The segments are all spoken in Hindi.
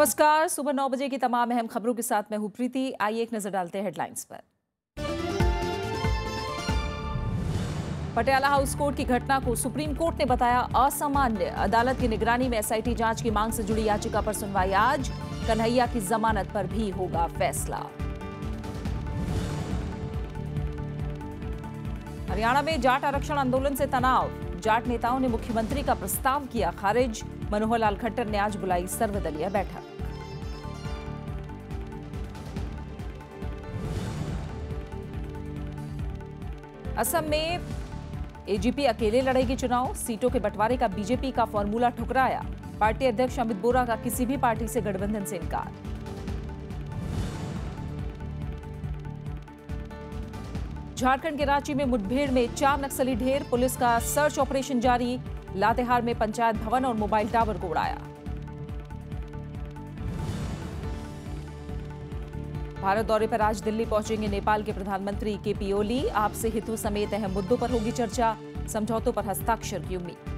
नमस्कार सुबह नौ बजे की तमाम अहम खबरों के साथ मैं हूं प्रीति आइए एक नजर डालते हैं हेडलाइंस पर पटियाला हाउस कोर्ट की घटना को सुप्रीम कोर्ट ने बताया असामान्य अदालत की निगरानी में एसआईटी जांच की मांग से जुड़ी याचिका पर सुनवाई आज कन्हैया की जमानत पर भी होगा फैसला हरियाणा में जाट आरक्षण आंदोलन से तनाव जाट नेताओं ने मुख्यमंत्री का प्रस्ताव किया खारिज मनोहर लाल खट्टर ने आज बुलाई सर्वदलीय बैठक असम में एजीपी अकेले लड़ेगी चुनाव सीटों के बंटवारे का बीजेपी का फॉर्मूला ठुकराया पार्टी अध्यक्ष अमित बोरा का किसी भी पार्टी से गठबंधन से इनकार झारखंड के रांची में मुठभेड़ में चार नक्सली ढेर पुलिस का सर्च ऑपरेशन जारी लातेहार में पंचायत भवन और मोबाइल टावर को उड़ाया भारत दौरे पर आज दिल्ली पहुंचेंगे नेपाल के प्रधानमंत्री के पी ओली आपसे हितु समेत अहम मुद्दों पर होगी चर्चा समझौतों पर हस्ताक्षर की उम्मीद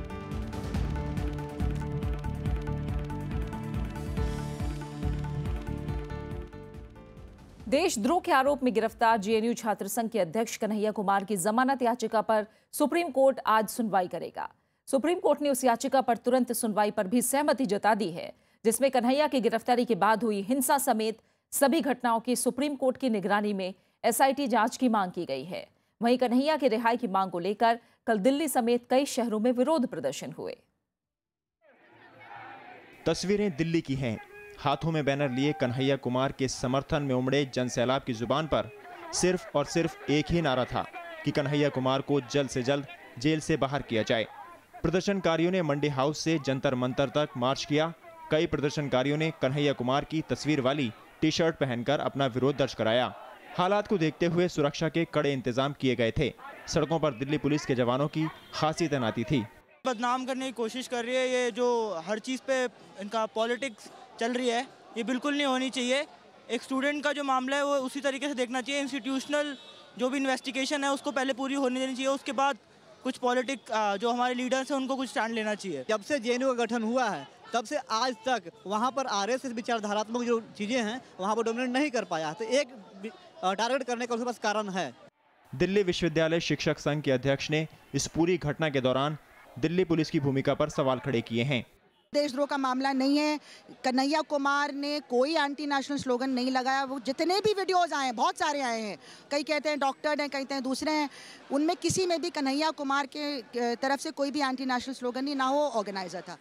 देशद्रोह के आरोप में गिरफ्तार जेएनयू छात्र संघ के अध्यक्ष कन्हैया कुमार की जमानत याचिका पर सुप्रीम कोर्ट आज सुनवाई करेगा सुप्रीम कोर्ट ने उस याचिका पर तुरंत सुनवाई पर भी सहमति जता दी है जिसमें कन्हैया की गिरफ्तारी के बाद हुई हिंसा समेत सभी घटनाओं की सुप्रीम कोर्ट की निगरानी में एसआईटी जांच की मांग की गई है वहीं कन्हैया की रिहाई की मांग को लेकर कल दिल्ली समेत कई शहरों में विरोध प्रदर्शन हुए तस्वीरें दिल्ली की हैं हाथों में बैनर लिए कन्हैया कुमार के समर्थन में उमड़े जन सैलाब की जुबान पर सिर्फ और सिर्फ एक ही नारा था कि कन्हैया कुमार को जल्द से जल्द जेल से बाहर किया जाए प्रदर्शनकारियों ने मंडी हाउस से जंतर मंतर तक मार्च किया कई प्रदर्शनकारियों ने कन्हैया कुमार की तस्वीर वाली टी शर्ट पहनकर अपना विरोध दर्ज कराया हालात को देखते हुए सुरक्षा के कड़े इंतजाम किए गए थे सड़कों पर दिल्ली पुलिस के जवानों की खासी तैनाती थी बदनाम करने की कोशिश कर रही है ये जो हर चीज़ पे इनका पॉलिटिक्स चल रही है ये बिल्कुल नहीं होनी चाहिए एक स्टूडेंट का जो मामला है वो उसी तरीके से देखना चाहिए इंस्टीट्यूशनल जो भी इन्वेस्टिगेशन है उसको पहले पूरी होने देनी चाहिए उसके बाद कुछ पॉलिटिक जो हमारे लीडर्स हैं उनको कुछ स्टैंड लेना चाहिए जब से जे का गठन हुआ है तब से आज तक वहाँ पर आर एस विचारधारात्मक जो चीज़ें हैं वहाँ पर डोमिनेट नहीं कर पाया तो एक टारगेट करने का उसके पास कारण है दिल्ली विश्वविद्यालय शिक्षक संघ के अध्यक्ष ने इस पूरी घटना के दौरान दिल्ली पुलिस की भूमिका पर सवाल खड़े किए हैं देशद्रोह का मामला नहीं है कन्हैया कुमार ने कोई एंटी नेशनल स्लोगन नहीं लगाया वो जितने भी वीडियोस आए हैं बहुत सारे आए हैं कई कहते हैं डॉक्टर हैं कहते हैं दूसरे हैं उनमें किसी में भी कन्हैया कुमार के तरफ से कोई भी एंटी नेशनल स्लोगन नहीं ना हो ऑर्गेनाइजर था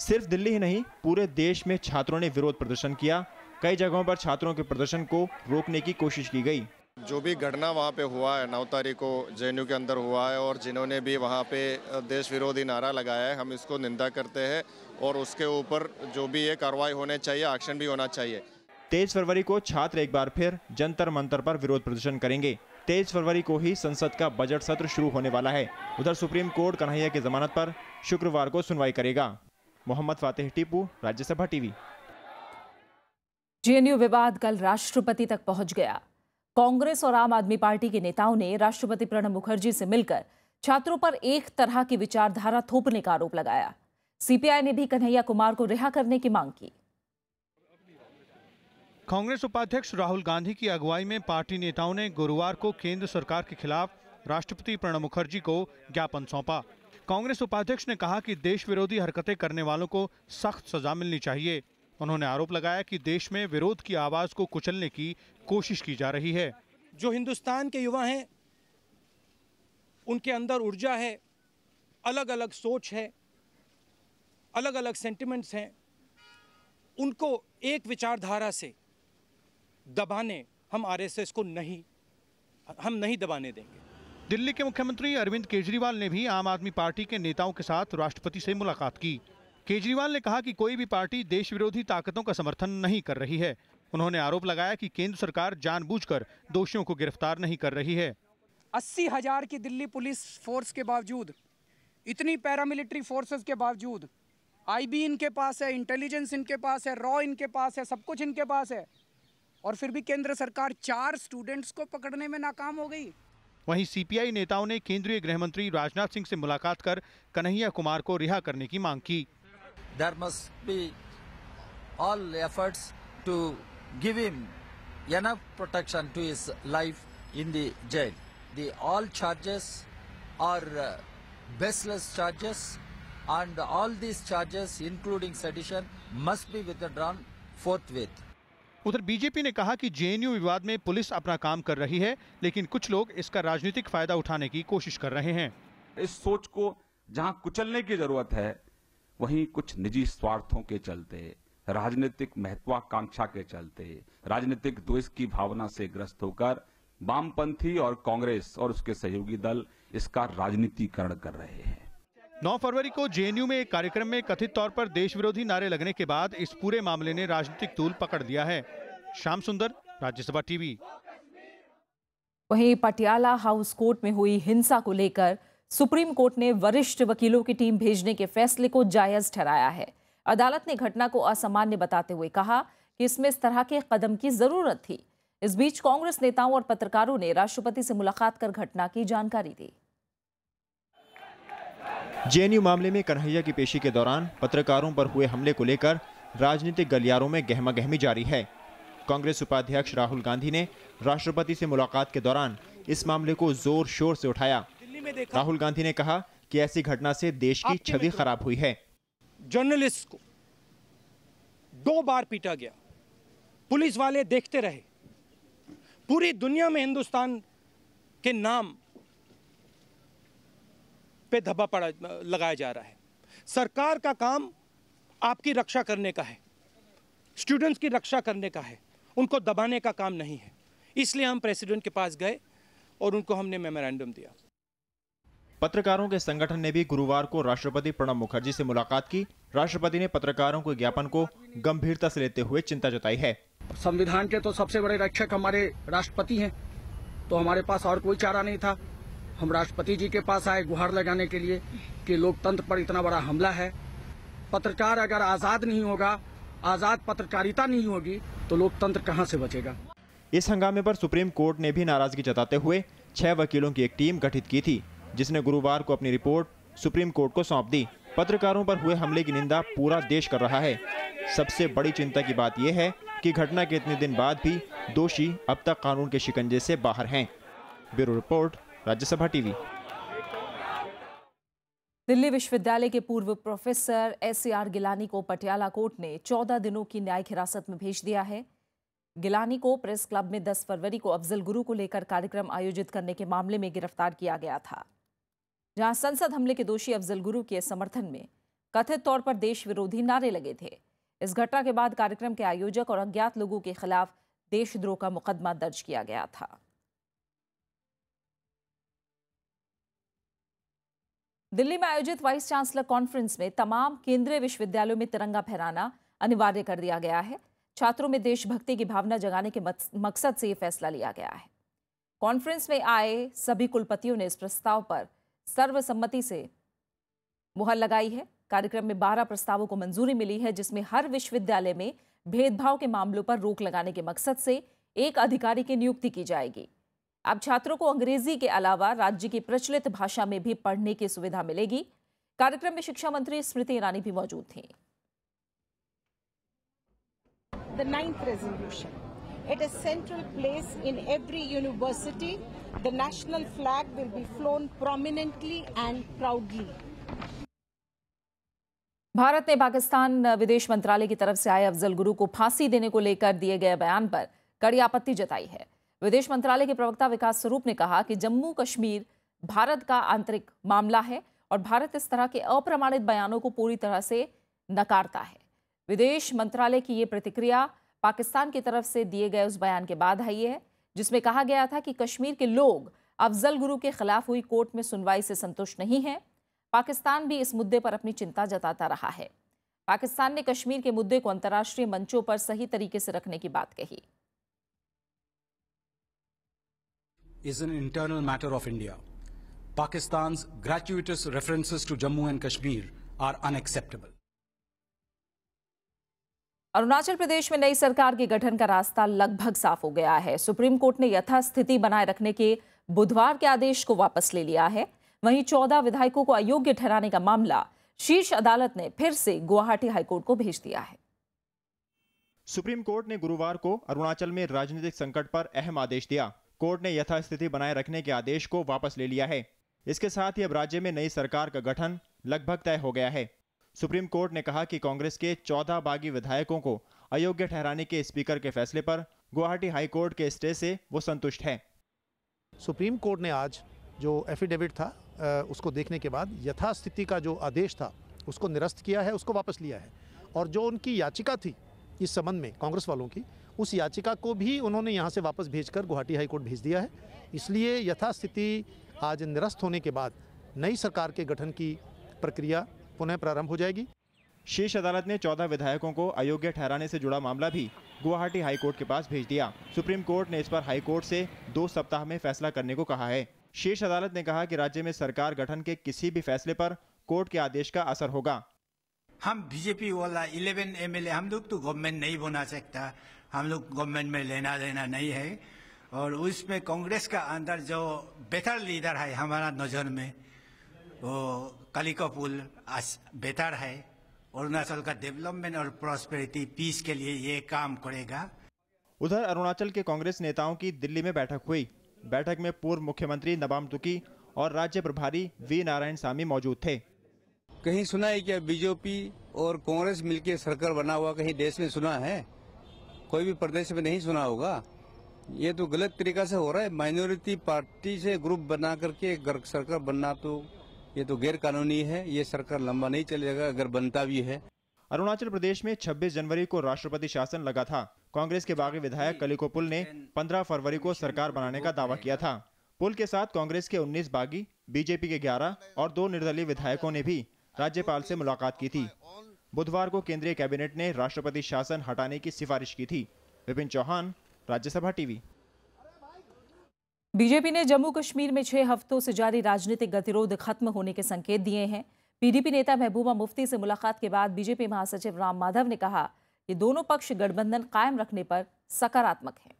सिर्फ दिल्ली ही नहीं पूरे देश में छात्रों ने विरोध प्रदर्शन किया कई जगहों पर छात्रों के प्रदर्शन को रोकने की कोशिश की गई जो भी घटना वहाँ पे हुआ है नौ तारीख को जे के अंदर हुआ है और जिन्होंने भी वहाँ पे देश विरोधी नारा लगाया है हम इसको निंदा करते हैं और उसके ऊपर जो भी ये कार्रवाई होने चाहिए एक्शन भी होना चाहिए तेईस फरवरी को छात्र एक बार फिर जंतर मंतर पर विरोध प्रदर्शन करेंगे तेईस फरवरी को ही संसद का बजट सत्र शुरू होने वाला है उधर सुप्रीम कोर्ट कन्हैया की जमानत पर शुक्रवार को सुनवाई करेगा मोहम्मद फातेह टीपू राज्यसभा टीवी जेएनयू विवाद कल राष्ट्रपति तक पहुंच गया कांग्रेस और आम आदमी पार्टी के नेताओं ने राष्ट्रपति प्रणब मुखर्जी से मिलकर छात्रों पर एक तरह की विचारधारा थोपने का आरोप लगाया सीपीआई ने भी कन्हैया कुमार को रिहा करने की मांग की कांग्रेस उपाध्यक्ष राहुल गांधी की अगुवाई में पार्टी नेताओं ने गुरुवार को केंद्र सरकार के खिलाफ राष्ट्रपति प्रणब मुखर्जी को ज्ञापन सौंपा कांग्रेस उपाध्यक्ष ने कहा कि देश विरोधी हरकतें करने वालों को सख्त सजा मिलनी चाहिए उन्होंने आरोप लगाया कि देश में विरोध की आवाज को कुचलने की कोशिश की जा रही है जो हिंदुस्तान के युवा हैं उनके अंदर ऊर्जा है अलग अलग सोच है अलग अलग सेंटिमेंट्स हैं उनको एक विचारधारा से दबाने हम आरएसएस को नहीं हम नहीं दबाने देंगे दिल्ली के मुख्यमंत्री अरविंद केजरीवाल ने भी आम आदमी पार्टी के नेताओं के साथ राष्ट्रपति से मुलाकात की केजरीवाल ने कहा कि कोई भी पार्टी देश विरोधी ताकतों का समर्थन नहीं कर रही है उन्होंने आरोप लगाया कि केंद्र सरकार जानबूझकर दोषियों को गिरफ्तार नहीं कर रही है अस्सी हजार की दिल्ली पुलिस फोर्स के बावजूद इतनी पैरामिलिट्री फोर्सेस के बावजूद आई इनके पास है इंटेलिजेंस इनके पास है रॉ इनके पास है सब कुछ इनके पास है और फिर भी केंद्र सरकार चार स्टूडेंट्स को पकड़ने में नाकाम हो गई वहीं सीपीआई नेताओं ने केंद्रीय गृह मंत्री राजनाथ सिंह से मुलाकात कर कन्हैया कुमार को रिहा करने की मांग की देर must be all efforts to give him enough protection to his life in the jail the all charges are baseless charges and all these charges including sedition must be विद फोर्थ विथ उधर बीजेपी ने कहा कि जेएनयू विवाद में पुलिस अपना काम कर रही है लेकिन कुछ लोग इसका राजनीतिक फायदा उठाने की कोशिश कर रहे हैं इस सोच को जहां कुचलने की जरूरत है वहीं कुछ निजी स्वार्थों के चलते राजनीतिक महत्वाकांक्षा के चलते राजनीतिक द्वेष की भावना से ग्रस्त होकर वामपंथी और कांग्रेस और उसके सहयोगी दल इसका राजनीतिकरण कर रहे हैं 9 फरवरी को जेएनयू में एक कार्यक्रम में कथित तौर पर देश विरोधी नारे लगने के बाद इस पूरे मामले ने राजनीतिक तूल पकड़ लिया है श्याम सुंदर राज्यसभा टीवी वहीं पटियाला हाउस कोर्ट में हुई हिंसा को लेकर सुप्रीम कोर्ट ने वरिष्ठ वकीलों की टीम भेजने के फैसले को जायज ठहराया है अदालत ने घटना को असामान्य बताते हुए कहा कि इसमें इस तरह के कदम की जरूरत थी इस बीच कांग्रेस नेताओं और पत्रकारों ने राष्ट्रपति से मुलाकात कर घटना की जानकारी दी जेएनयू मामले में कन्हैया की पेशी के दौरान पत्रकारों पर हुए हमले को लेकर राजनीतिक गलियारों में गहमा गहमी जारी है कांग्रेस उपाध्यक्ष राहुल गांधी ने राष्ट्रपति से मुलाकात के दौरान इस मामले को जोर शोर से उठाया राहुल गांधी ने कहा कि ऐसी घटना से देश की छवि खराब हुई है जर्नलिस्ट को दो बार पीटा गया पुलिस वाले देखते रहे पूरी दुनिया में हिंदुस्तान के नाम पे धब्बा पड़ा लगाया जा रहा है सरकार का काम आपकी रक्षा करने का है स्टूडेंट्स की रक्षा करने का है उनको दबाने का काम नहीं है इसलिए हम प्रेसिडेंट के पास गए और उनको हमने मेमोरेंडम दिया पत्रकारों के संगठन ने भी गुरुवार को राष्ट्रपति प्रणब मुखर्जी से मुलाकात की राष्ट्रपति ने पत्रकारों के ज्ञापन को गंभीरता से लेते हुए चिंता जताई है संविधान के तो सबसे बड़े रक्षक हमारे राष्ट्रपति हैं तो हमारे पास और कोई चारा नहीं था हम राष्ट्रपति जी के पास आए गुहार लगाने के लिए कि लोकतंत्र पर इतना बड़ा हमला है पत्रकार अगर आज़ाद नहीं होगा आज़ाद पत्रकारिता नहीं होगी तो लोकतंत्र कहाँ से बचेगा इस हंगामे पर सुप्रीम कोर्ट ने भी नाराजगी जताते हुए छह वकीलों की एक टीम गठित की थी जिसने गुरुवार को अपनी रिपोर्ट सुप्रीम कोर्ट को सौंप दी पत्रकारों पर हुए हमले की निंदा पूरा देश कर रहा है सबसे बड़ी चिंता की बात यह है कि घटना के इतने दिन बाद भी दोषी अब तक कानून के शिकंजे से बाहर हैं bureau report Rajya Sabha TV Delhi विश्वविद्यालय के पूर्व प्रोफेसर एस आर गिलानी को पटियाला कोर्ट ने 14 दिनों की न्यायिक हिरासत में भेज दिया है गिलानी को प्रेस क्लब में 10 फरवरी को अफजल गुरु को लेकर कार्यक्रम आयोजित करने के मामले में गिरफ्तार किया गया था जहां संसद हमले के दोषी अफजल गुरु के समर्थन में कथित तौर पर देश विरोधी नारे लगे थे इस घटना के बाद कार्यक्रम के आयोजक और अज्ञात लोगों के खिलाफ देशद्रोह का मुकदमा दर्ज किया गया था दिल्ली में आयोजित वाइस चांसलर कॉन्फ्रेंस में तमाम केंद्रीय विश्वविद्यालयों में तिरंगा फहराना अनिवार्य कर दिया गया है छात्रों में देशभक्ति की भावना जगाने के मकसद से ये फैसला लिया गया है कॉन्फ्रेंस में आए सभी कुलपतियों ने इस प्रस्ताव पर सर्वसम्मति से मुहर लगाई है कार्यक्रम में बारह प्रस्तावों को मंजूरी मिली है जिसमें हर विश्वविद्यालय में भेदभाव के मामलों पर रोक लगाने के मकसद से एक अधिकारी की नियुक्ति की जाएगी अब छात्रों को अंग्रेजी के अलावा राज्य की प्रचलित भाषा में भी पढ़ने की सुविधा मिलेगी कार्यक्रम में शिक्षा मंत्री स्मृति ईरानी भी मौजूद थी The ninth resolution. At a central place in every university, the national flag will be flown prominently and proudly. Bharat ने पाकिस्तान विदेश मंत्रालय की तरफ से आए अफजल गुरु को फांसी देने को लेकर दिए गए बयान पर कड़ी आपत्ति जताई है विदेश मंत्रालय के प्रवक्ता विकास स्वरूप ने कहा कि जम्मू कश्मीर भारत का आंतरिक मामला है और भारत इस तरह के अप्रमाणित बयानों को पूरी तरह से नकारता है विदेश मंत्रालय की ये प्रतिक्रिया पाकिस्तान की तरफ से दिए गए उस बयान के बाद आई है जिसमें कहा गया था कि कश्मीर के लोग अफजल गुरु के खिलाफ हुई कोर्ट में सुनवाई से संतुष्ट नहीं है पाकिस्तान भी इस मुद्दे पर अपनी चिंता जताता रहा है पाकिस्तान ने कश्मीर के मुद्दे को अंतर्राष्ट्रीय मंचों पर सही तरीके से रखने की बात कही is an internal matter of India. Pakistan's gratuitous references to Jammu and Kashmir are unacceptable. Arunachal प्रदेश में नई सरकार के गठन का रास्ता लगभग साफ हो गया है सुप्रीम कोर्ट ने यथास्थिति बनाए रखने के बुधवार के आदेश को वापस ले लिया है वहीं 14 विधायकों को अयोग्य ठहराने का मामला शीर्ष अदालत ने फिर से गुवाहाटी हाईकोर्ट को भेज दिया है सुप्रीम कोर्ट ने गुरुवार को अरुणाचल में राजनीतिक संकट पर अहम आदेश दिया कोर्ट ने यथास्थिति बनाए रखने के आदेश को वापस ले लिया है इसके साथ ही अब राज्य में नई सरकार का गठन लगभग तय हो गया है सुप्रीम कोर्ट ने कहा कि कांग्रेस के चौदह बागी विधायकों को अयोग्य ठहराने के स्पीकर के फैसले पर गुवाहाटी हाई कोर्ट के स्टे से वो संतुष्ट है सुप्रीम कोर्ट ने आज जो एफिडेविट था उसको देखने के बाद यथास्थिति का जो आदेश था उसको निरस्त किया है उसको वापस लिया है और जो उनकी याचिका थी इस संबंध में कांग्रेस वालों की उस याचिका को भी उन्होंने यहाँ से वापस भेजकर गुवाहाटी हाईकोर्ट भेज दिया है इसलिए यथास्थिति आज निरस्त होने के बाद नई सरकार के गठन की प्रक्रिया पुनः प्रारंभ हो जाएगी शीर्ष अदालत ने 14 विधायकों को अयोग्य ठहराने से जुड़ा मामला भी गुवाहाटी हाईकोर्ट के पास भेज दिया सुप्रीम कोर्ट ने इस पर हाईकोर्ट से दो सप्ताह में फैसला करने को कहा है शीर्ष अदालत ने कहा कि राज्य में सरकार गठन के किसी भी फैसले पर कोर्ट के आदेश का असर होगा हम बीजेपी वाला 11 एमएलए हम लोग तो गवर्नमेंट नहीं बना सकता हम लोग गवर्नमेंट में लेना देना नहीं है और उसमें कांग्रेस का अंदर जो बेहतर लीडर है हमारा नजर में वो कलिकोपुल बेहतर है अरुणाचल का डेवलपमेंट और प्रॉस्पेरिटी पीस के लिए ये काम करेगा उधर अरुणाचल के कांग्रेस नेताओं की दिल्ली में बैठक हुई बैठक में पूर्व मुख्यमंत्री नबाम तुकी और राज्य प्रभारी वी नारायण सामी मौजूद थे कहीं सुना है क्या बीजेपी और कांग्रेस मिलकर सरकार बना हुआ कहीं देश में सुना है कोई भी प्रदेश में नहीं सुना होगा ये तो गलत तरीका से हो रहा है माइनॉरिटी पार्टी से ग्रुप बना करके सरकार बनना तो ये तो गैर कानूनी है ये सरकार लंबा नहीं चलेगा अगर बनता भी है अरुणाचल प्रदेश में 26 जनवरी को राष्ट्रपति शासन लगा था कांग्रेस के बागी विधायक कलिको पुल ने 15 फरवरी को सरकार बनाने का दावा किया था पुल के साथ कांग्रेस के 19 बागी बीजेपी के 11 और दो निर्दलीय विधायकों ने भी राज्यपाल से मुलाकात की थी बुधवार को केंद्रीय कैबिनेट ने राष्ट्रपति शासन हटाने की सिफारिश की थी विपिन चौहान राज्यसभा टीवी बीजेपी ने जम्मू कश्मीर में छह हफ्तों से जारी राजनीतिक गतिरोध खत्म होने के संकेत दिए हैं पीडीपी नेता महबूबा मुफ्ती से मुलाकात के बाद बीजेपी महासचिव राम माधव ने कहा कि दोनों पक्ष गठबंधन कायम रखने पर सकारात्मक हैं।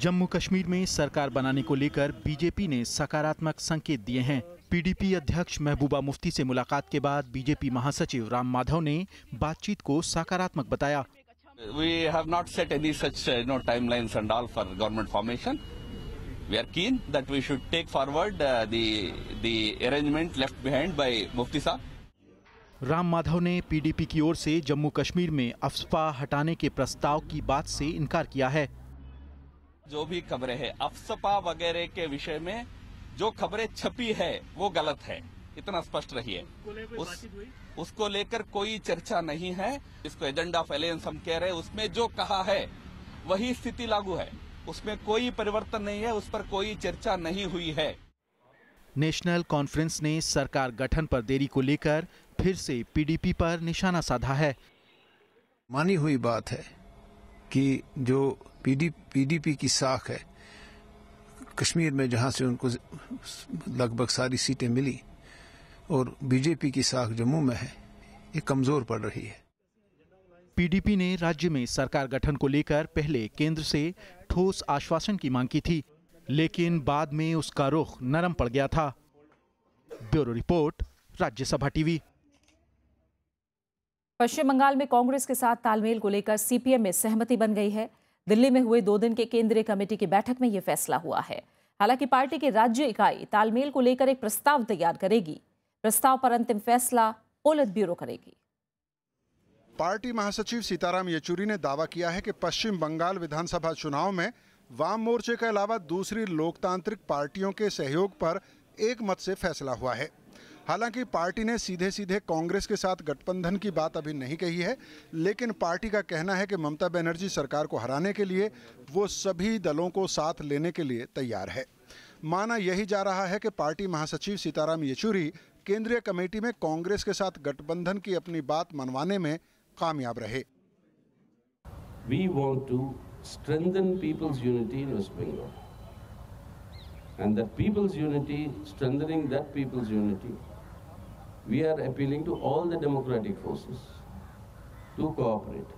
जम्मू कश्मीर में सरकार बनाने को लेकर बीजेपी ने सकारात्मक संकेत दिए हैं पीडीपी अध्यक्ष महबूबा मुफ्ती से मुलाकात के बाद बीजेपी महासचिव राम माधव ने बातचीत को सकारात्मक बताया We have not set any such uh, know timelines and all for government formation. We are keen that we should take forward uh, the the arrangement left behind by Mufti sir. Ram Madhav ने पीडीपी की ओर से जम्मू कश्मीर में अफसपा हटाने के प्रस्ताव की बात से इनकार किया है जो भी खबरें हैं अफसपा वगैरह के विषय में जो खबरें छपी है वो गलत है इतना स्पष्ट रही है उस, उसको लेकर कोई चर्चा नहीं है इसको एजेंडा ऑफ एलियंस हम कह रहे हैं उसमें जो कहा है वही स्थिति लागू है उसमें कोई परिवर्तन नहीं है उस पर कोई चर्चा नहीं हुई है नेशनल कॉन्फ्रेंस ने सरकार गठन पर देरी को लेकर फिर से पीडीपी पर निशाना साधा है मानी हुई बात है कि जो पीडीपी की साख है कश्मीर में जहाँ से उनको लगभग सारी सीटें मिली और बीजेपी की साख जम्मू में है ये कमजोर पड़ रही है पीडीपी ने राज्य में सरकार गठन को लेकर पहले केंद्र से ठोस आश्वासन की मांग की थी लेकिन बाद में उसका रुख नरम पड़ गया था bureau report Rajya Sabha TV Paschim Bengal में कांग्रेस के साथ तालमेल को लेकर सीपीएम में सहमति बन गई है दिल्ली में हुए दो दिन के केंद्रीय कमेटी की बैठक में यह फैसला हुआ है हालांकि पार्टी की राज्य इकाई तालमेल को लेकर एक प्रस्ताव तैयार करेगी प्रस्ताव पर अंतिम फैसला पोलित ब्यूरो करेगी पार्टी महासचिव सीताराम येचुरी ने दावा किया है कि पश्चिम बंगाल विधानसभा चुनाव में वाम मोर्चे के अलावा दूसरी लोकतांत्रिक पार्टियों के सहयोग पर एक मत से फैसला हुआ है हालांकि पार्टी ने सीधे सीधे कांग्रेस के साथ गठबंधन की बात अभी नहीं कही है लेकिन पार्टी का कहना है कि ममता बनर्जी सरकार को हराने के लिए वो सभी दलों को साथ लेने के लिए तैयार है माना यही जा रहा है कि पार्टी महासचिव सीताराम येचुरी केंद्रीय कमेटी में कांग्रेस के साथ गठबंधन की अपनी बात मनवाने में कामयाब रहे And that people's unity, strengthening that people's unity, we are appealing to all the democratic forces to cooperate.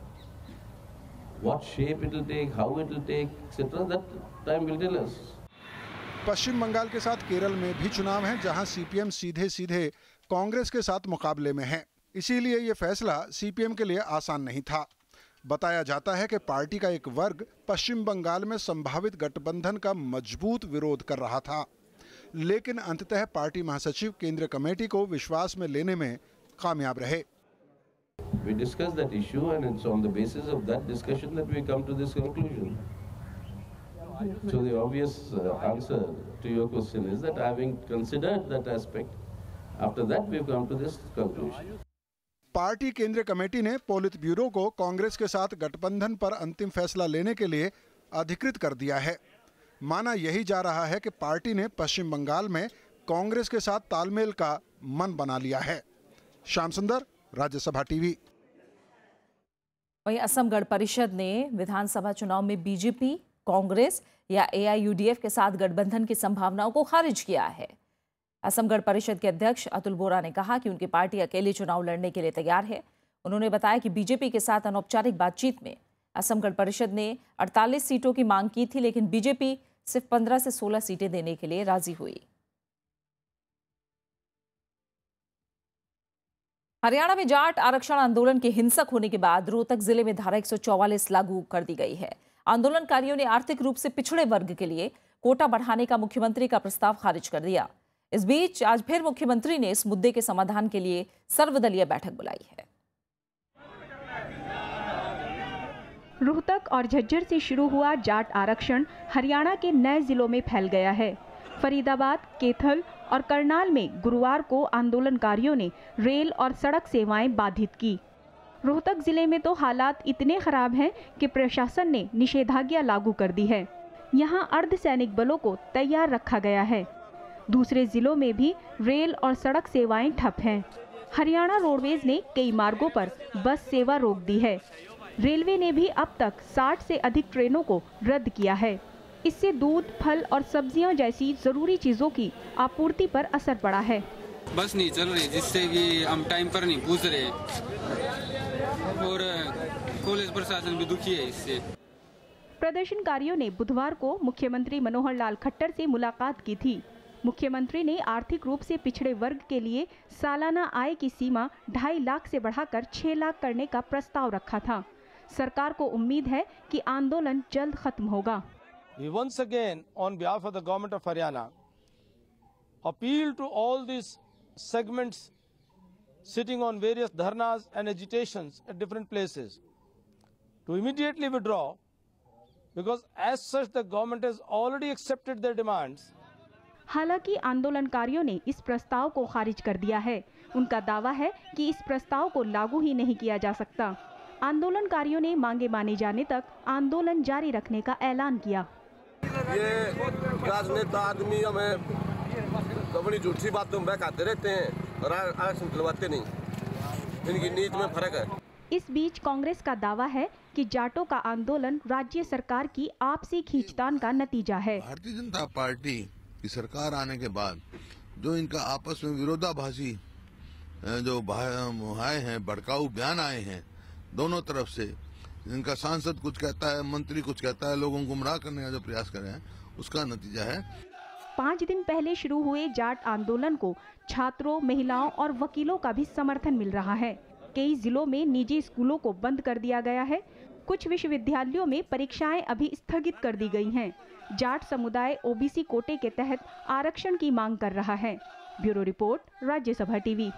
What shape it will take, how it will take, etc. That time will tell us. पश्चिम बंगाल के साथ केरल में भी चुनाव हैं जहां सीपीएम सीधे सीधे कांग्रेस के साथ मुकाबले में है इसीलिए यह फैसला सीपीएम के लिए आसान नहीं था बताया जाता है कि पार्टी का एक वर्ग पश्चिम बंगाल में संभावित गठबंधन का मजबूत विरोध कर रहा था लेकिन अंततः पार्टी महासचिव केंद्रीय कमेटी को विश्वास में लेने में कामयाब रहे We discussed that issue, and it's on the basis of that discussion that we come to this conclusion. So the obvious uh, answer to your question is that having considered that aspect, after that we've come to this conclusion. Party केंद्रीय कमेटी ने पोलित ब्यूरो को कांग्रेस के साथ गठबंधन पर अंतिम फैसला लेने के लिए अधिकृत कर दिया है माना यही जा रहा है कि पार्टी ने पश्चिम बंगाल में कांग्रेस के साथ तालमेल का मन बना लिया है श्याम सुंदर राज्यसभा टीवी वहीं असम गण परिषद ने विधानसभा चुनाव में बीजेपी कांग्रेस या एआईयूडीएफ के साथ गठबंधन की संभावनाओं को खारिज किया है असम गण परिषद के अध्यक्ष अतुल बोरा ने कहा कि उनकी पार्टी अकेले चुनाव लड़ने के लिए तैयार है उन्होंने बताया कि बीजेपी के साथ अनौपचारिक बातचीत में असम गण परिषद ने 48 सीटों की मांग की थी लेकिन बीजेपी सिर्फ 15 से 16 सीटें देने के लिए राजी हुई हरियाणा में जाट आरक्षण आंदोलन के हिंसक होने के बाद रोहतक जिले में धारा एक लागू कर दी गई है आंदोलनकारियों ने आर्थिक रूप से पिछड़े वर्ग के लिए कोटा बढ़ाने का मुख्यमंत्री का प्रस्ताव खारिज कर दिया इस बीच आज फिर मुख्यमंत्री ने इस मुद्दे के समाधान के लिए सर्वदलीय बैठक बुलाई है रोहतक और झज्जर से शुरू हुआ जाट आरक्षण हरियाणा के नए जिलों में फैल गया है फरीदाबाद केथल और करनाल में गुरुवार को आंदोलनकारियों ने रेल और सड़क सेवाएं बाधित की रोहतक जिले में तो हालात इतने खराब हैं कि प्रशासन ने निषेधाज्ञा लागू कर दी है यहां अर्धसैनिक बलों को तैयार रखा गया है दूसरे जिलों में भी रेल और सड़क सेवाएं ठप हैं हरियाणा रोडवेज ने कई मार्गों पर बस सेवा रोक दी है रेलवे ने भी अब तक 60 से अधिक ट्रेनों को रद्द किया है इससे दूध फल और सब्जियां जैसी जरूरी चीज़ों की आपूर्ति पर असर पड़ा है बस नहीं चल रही जिससे कि हम टाइम पर नहीं पूछ रहे और कॉलेज प्रशासन भी दुखी है इससे प्रदर्शनकारियों ने बुधवार को मुख्यमंत्री मनोहर लाल खट्टर से मुलाकात की थी मुख्यमंत्री ने आर्थिक रूप से पिछड़े वर्ग के लिए सालाना आय की सीमा ढाई लाख से बढ़ाकर छह लाख करने का प्रस्ताव रखा था सरकार को उम्मीद है कि आंदोलन जल्द खत्म होगा We once again, on behalf of the government of Haryana, appeal to all these segments sitting on various dharnas and agitations at different places to immediately withdraw because as such the government has already accepted their demands. हालांकि आंदोलनकारियों ने इस प्रस्ताव को खारिज कर दिया है उनका दावा है कि इस प्रस्ताव को लागू ही नहीं किया जा सकता आंदोलनकारियों ने मांगे माने जाने तक आंदोलन जारी रखने का ऐलान किया ये राजनेता आदमी हमें बड़ी झूठी बात में बहते रहते हैं आरक्षण दिलवाते नहीं इनकी नीच में फर्क है इस बीच कांग्रेस का दावा है कि जाटों का आंदोलन राज्य सरकार की आपसी खींचतान का नतीजा है भारतीय जनता पार्टी की सरकार आने के बाद जो इनका आपस में विरोधाभासी जो आए हैं भड़काऊ बयान आए हैं दोनों तरफ से जिनका सांसद कुछ कहता है मंत्री कुछ कहता है लोगों को गुमराह करने का जो प्रयास कर रहे हैं उसका नतीजा है पाँच दिन पहले शुरू हुए जाट आंदोलन को छात्रों महिलाओं और वकीलों का भी समर्थन मिल रहा है कई जिलों में निजी स्कूलों को बंद कर दिया गया है कुछ विश्वविद्यालयों में परीक्षाएं अभी स्थगित कर दी गई हैं। जाट समुदाय ओबीसी कोटे के तहत आरक्षण की मांग कर रहा है ब्यूरो रिपोर्ट राज्यसभा टीवी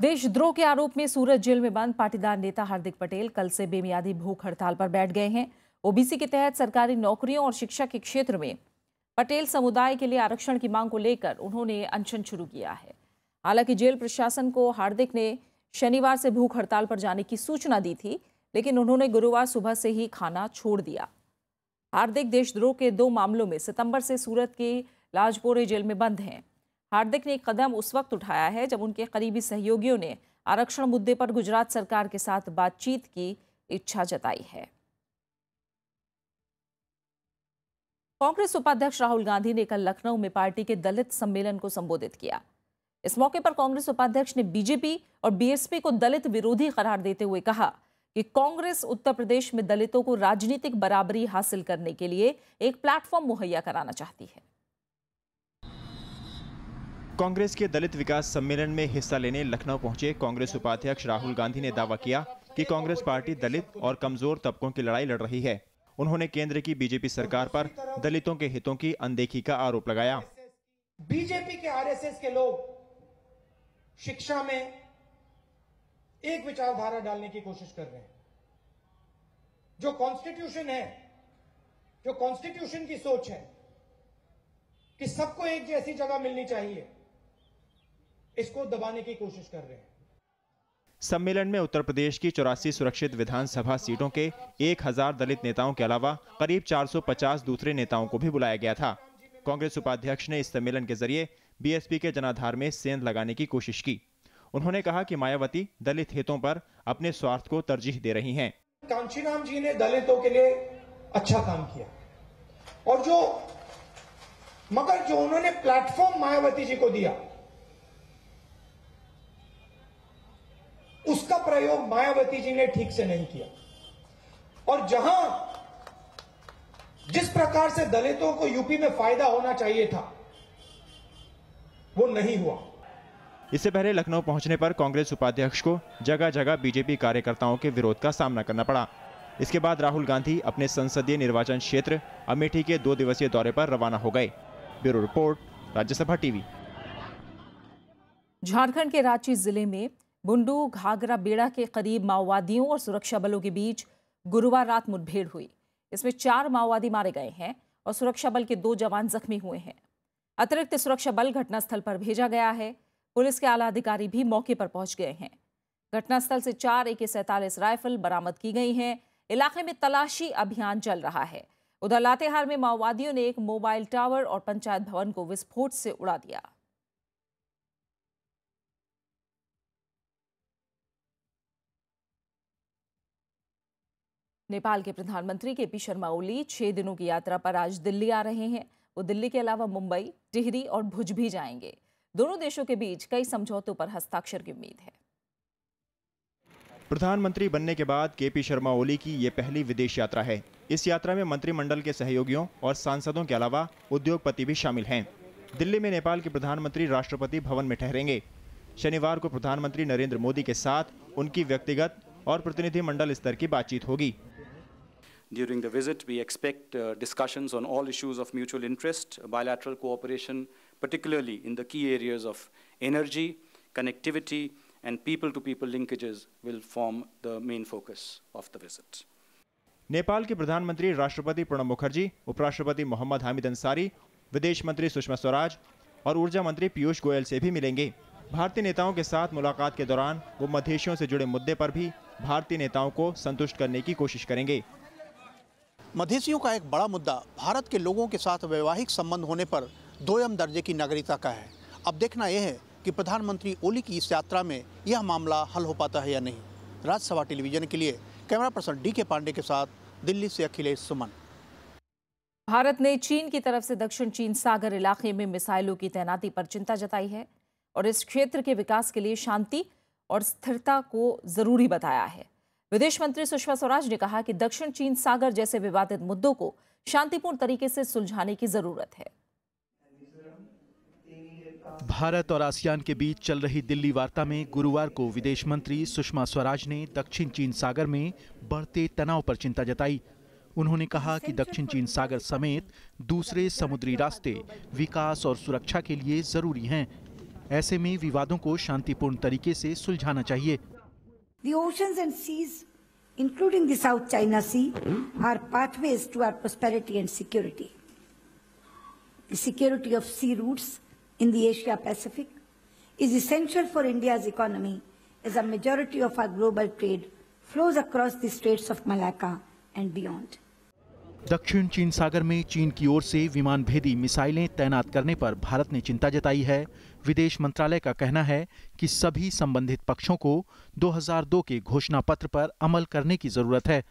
देशद्रोह के आरोप में सूरत जेल में बंद पाटीदार नेता हार्दिक पटेल कल से बेमियादी भूख हड़ताल पर बैठ गए हैं ओबीसी के तहत सरकारी नौकरियों और शिक्षा के क्षेत्र में पटेल समुदाय के लिए आरक्षण की मांग को लेकर उन्होंने अनशन शुरू किया है हालांकि जेल प्रशासन को हार्दिक ने शनिवार से भूख हड़ताल पर जाने की सूचना दी थी लेकिन उन्होंने गुरुवार सुबह से ही खाना छोड़ दिया हार्दिक देशद्रोह के दो मामलों में सितंबर से सूरत के लाजपोरे जेल में बंद हैं हार्दिक ने कदम उस वक्त उठाया है जब उनके करीबी सहयोगियों ने आरक्षण मुद्दे पर गुजरात सरकार के साथ बातचीत की इच्छा जताई है कांग्रेस उपाध्यक्ष राहुल गांधी ने कल लखनऊ में पार्टी के दलित सम्मेलन को संबोधित किया इस मौके पर कांग्रेस उपाध्यक्ष ने बीजेपी और बीएसपी को दलित विरोधी करार देते हुए कहा कि कांग्रेस उत्तर प्रदेश में दलितों को राजनीतिक बराबरी हासिल करने के लिए एक प्लेटफॉर्म मुहैया कराना चाहती है कांग्रेस के दलित विकास सम्मेलन में हिस्सा लेने लखनऊ पहुंचे कांग्रेस उपाध्यक्ष राहुल गांधी ने दावा किया कि कांग्रेस पार्टी दलित और कमजोर तबकों की लड़ाई लड़ रही है उन्होंने केंद्र की बीजेपी सरकार पर दलितों के हितों की अनदेखी का आरोप लगाया बीजेपी के आरएसएस के लोग शिक्षा में एक विचारधारा डालने की कोशिश कर रहे हैं जो कॉन्स्टिट्यूशन है जो कॉन्स्टिट्यूशन की सोच है कि सबको एक जैसी जगह मिलनी चाहिए इसको दबाने की कोशिश कर रहे हैं सम्मेलन में उत्तर प्रदेश की चौरासी सुरक्षित विधानसभा सीटों के 1000 दलित नेताओं के अलावा करीब 450 दूसरे नेताओं को भी बुलाया गया था कांग्रेस उपाध्यक्ष ने इस सम्मेलन के जरिए बीएसपी के जनाधार में सेंध लगाने की कोशिश की उन्होंने कहा कि मायावती दलित हितों पर अपने स्वार्थ को तरजीह दे रही हैं। कांशीराम जी ने दलितों के लिए अच्छा काम किया और जो मगर जो उन्होंने प्लेटफॉर्म मायावती जी को दिया उसका प्रयोग मायावती जी ने ठीक से नहीं किया और जहां जिस प्रकार से दलितों को यूपी में फायदा होना चाहिए था वो नहीं हुआ इससे पहले लखनऊ पहुंचने पर कांग्रेस उपाध्यक्ष को जगह जगह बीजेपी कार्यकर्ताओं के विरोध का सामना करना पड़ा इसके बाद राहुल गांधी अपने संसदीय निर्वाचन क्षेत्र अमेठी के दो दिवसीय दौरे पर रवाना हो गए bureau report Rajya Sabha TV Jharkhand के रांची जिले में बुंडू घाघरा बेड़ा के करीब माओवादियों और सुरक्षा बलों के बीच गुरुवार रात मुठभेड़ हुई इसमें चार माओवादी मारे गए हैं और सुरक्षा बल के दो जवान जख्मी हुए हैं अतिरिक्त सुरक्षा बल घटनास्थल पर भेजा गया है पुलिस के आला अधिकारी भी मौके पर पहुंच गए हैं घटनास्थल से चार ए के सैंतालीस राइफल बरामद की गई हैं इलाके में तलाशी अभियान चल रहा है उधर लातेहार में माओवादियों ने एक मोबाइल टावर और पंचायत भवन को विस्फोट से उड़ा दिया नेपाल के प्रधानमंत्री के पी शर्मा ओली छह दिनों की यात्रा पर आज दिल्ली आ रहे हैं वो दिल्ली के अलावा मुंबई टिहरी और भुज भी जाएंगे दोनों देशों के बीच कई समझौतों पर हस्ताक्षर की उम्मीद है प्रधानमंत्री बनने के बाद केपी शर्मा ओली की ये पहली विदेश यात्रा है इस यात्रा में मंत्रिमंडल के सहयोगियों और सांसदों के अलावा उद्योगपति भी शामिल हैं दिल्ली में नेपाल के प्रधानमंत्री राष्ट्रपति भवन में ठहरेंगे शनिवार को प्रधानमंत्री नरेंद्र मोदी के साथ उनकी व्यक्तिगत और प्रतिनिधिमंडल स्तर की बातचीत होगी During the visit, we expect uh, discussions on all issues of mutual interest, bilateral cooperation, particularly in the key areas of energy, connectivity, and people-to-people -people linkages will form the main focus of the visit. Nepal के प्रधानमंत्री राष्ट्रपति प्रणब मुखर्जी उपराष्ट्रपति मोहम्मद हामिद अंसारी विदेश मंत्री सुषमा स्वराज और ऊर्जा मंत्री पीयूष गोयल से भी मिलेंगे भारतीय नेताओं के साथ मुलाकात के दौरान वो मधेशियों से जुड़े मुद्दे पर भी भारतीय नेताओं को संतुष्ट करने की कोशिश करेंगे मधेसियों का एक बड़ा मुद्दा भारत के लोगों के साथ वैवाहिक संबंध होने पर दोयम दर्जे की नागरिकता का है अब देखना यह है कि प्रधानमंत्री ओली की इस यात्रा में यह मामला हल हो पाता है या नहीं राज्यसभा टेलीविजन के लिए कैमरा पर्सन डी के पांडे के साथ दिल्ली से अखिलेश सुमन भारत ने चीन की तरफ से दक्षिण चीन सागर इलाके में मिसाइलों की तैनाती पर चिंता जताई है और इस क्षेत्र के विकास के लिए शांति और स्थिरता को जरूरी बताया है विदेश मंत्री सुषमा स्वराज ने कहा कि दक्षिण चीन सागर जैसे विवादित मुद्दों को शांतिपूर्ण तरीके से सुलझाने की जरूरत है भारत और आसियान के बीच चल रही दिल्ली वार्ता में गुरुवार को विदेश मंत्री सुषमा स्वराज ने दक्षिण चीन सागर में बढ़ते तनाव पर चिंता जताई उन्होंने कहा कि दक्षिण चीन सागर समेत दूसरे समुद्री रास्ते विकास और सुरक्षा के लिए जरूरी हैं ऐसे में विवादों को शांतिपूर्ण तरीके से सुलझाना चाहिए The oceans and seas, including the South China Sea, hmm? are pathways to our prosperity and security. The security of sea routes in the Asia Pacific is essential for India's economy as a majority of our global trade flows across the Straits of Malacca and beyond. दक्षिण चीन सागर में चीन की ओर से विमान भेदी मिसाइलें तैनात करने पर भारत ने चिंता जताई है विदेश मंत्रालय का कहना है कि सभी संबंधित पक्षों को 2002 के घोषणा पत्र पर अमल करने की जरूरत है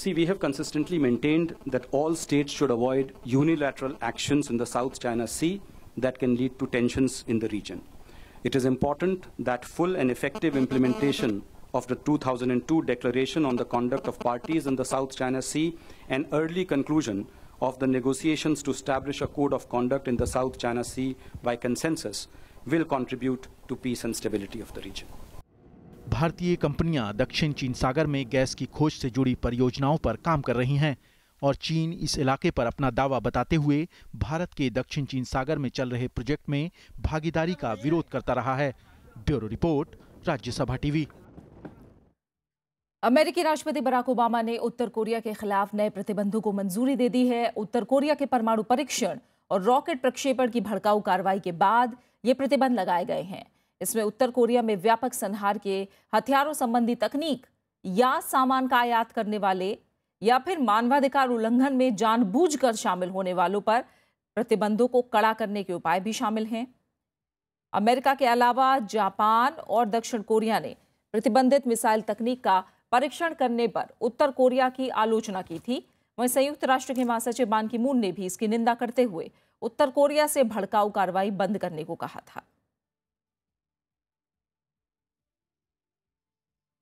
See, we have consistently maintained that all states should avoid unilateral actions in the South China Sea that can lead to tensions in the region. It is important that full and effective implementation of the 2002 Declaration on the Conduct of Parties in the South China Sea and early conclusion of the negotiations to establish a code of conduct in the South China Sea by consensus will contribute to peace and stability of the region. भारतीय कंपनियां दक्षिण चीन सागर में गैस की खोज से जुड़ी परियोजनाओं पर काम कर रही हैं और चीन इस इलाके पर अपना दावा बताते हुए भारत के दक्षिण चीन सागर में चल रहे प्रोजेक्ट में भागीदारी का विरोध करता रहा है ब्यूरो रिपोर्ट राज्यसभा टीवी अमेरिकी राष्ट्रपति बराक ओबामा ने उत्तर कोरिया के खिलाफ नए प्रतिबंधों को मंजूरी दे दी है उत्तर कोरिया के परमाणु परीक्षण और रॉकेट प्रक्षेपण की भड़काऊ कार्रवाई के बाद ये प्रतिबंध लगाए गए हैं इसमें उत्तर कोरिया में व्यापक संहार के हथियारों संबंधी तकनीक या सामान का आयात करने वाले या फिर मानवाधिकार उल्लंघन में जानबूझकर शामिल होने वालों पर प्रतिबंधों को कड़ा करने के उपाय भी शामिल हैं अमेरिका के अलावा जापान और दक्षिण कोरिया ने प्रतिबंधित मिसाइल तकनीक का परीक्षण करने पर उत्तर कोरिया की आलोचना की थी वहीं संयुक्त राष्ट्र के महासचिव बान की मून ने भी इसकी निंदा करते हुए उत्तर कोरिया से भड़काऊ कार्रवाई बंद करने को कहा था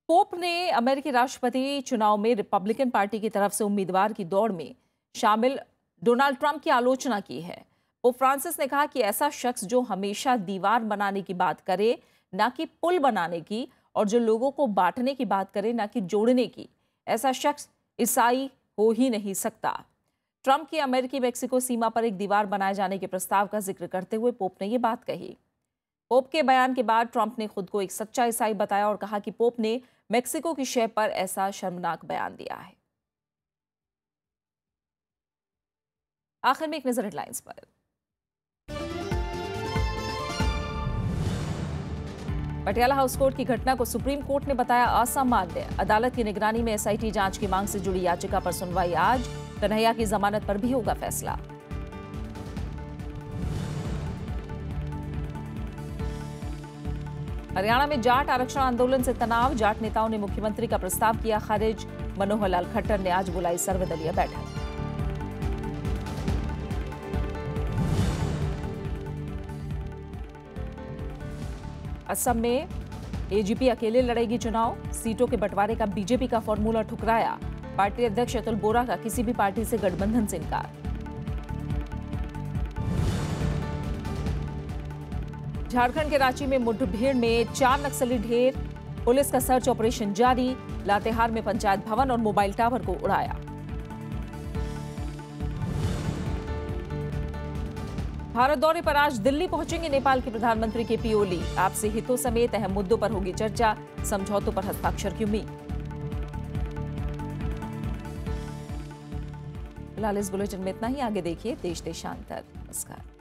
पोप ने अमेरिकी राष्ट्रपति चुनाव में रिपब्लिकन पार्टी की तरफ से उम्मीदवार की दौड़ में शामिल डोनाल्ड ट्रंप की आलोचना की है पोप फ्रांसिस ने कहा कि ऐसा शख्स जो हमेशा दीवार बनाने की बात करे ना कि पुल बनाने की और जो लोगों को बांटने की बात करे ना कि जोड़ने की ऐसा शख्स ईसाई हो ही नहीं सकता ट्रंप की अमेरिकी मेक्सिको सीमा पर एक दीवार बनाए जाने के प्रस्ताव का जिक्र करते हुए पोप ने ये बात कही पोप के बयान के बाद ट्रंप ने खुद को एक सच्चा ईसाई बताया और कहा कि पोप ने मेक्सिको की शह पर ऐसा शर्मनाक बयान दिया है आखिर में एक नजर हेडलाइंस पर पटियाला हाउस कोर्ट की घटना को सुप्रीम कोर्ट ने बताया असामान्य अदालत की निगरानी में एसआईटी जांच की मांग से जुड़ी याचिका पर सुनवाई आज कन्हैया की जमानत पर भी होगा फैसला हरियाणा में जाट आरक्षण आंदोलन से तनाव जाट नेताओं ने मुख्यमंत्री का प्रस्ताव किया खारिज मनोहर लाल खट्टर ने आज बुलाई सर्वदलीय बैठक असम में एजीपी अकेले लड़ेगी चुनाव सीटों के बंटवारे का बीजेपी का फॉर्मूला ठुकराया पार्टी अध्यक्ष अतुल बोरा का किसी भी पार्टी से गठबंधन से इनकार झारखंड के रांची में मुठभेड़ में चार नक्सली ढेर पुलिस का सर्च ऑपरेशन जारी लातेहार में पंचायत भवन और मोबाइल टावर को उड़ाया भारत दौरे पर आज दिल्ली पहुंचेंगे नेपाल के प्रधानमंत्री के पी ओली आपसी हितों समेत अहम मुद्दों पर होगी चर्चा समझौतों पर हस्ताक्षर की उम्मीद फिलहाल इस बुलेटिन में इतना ही आगे देखिए देश देशांतर नमस्कार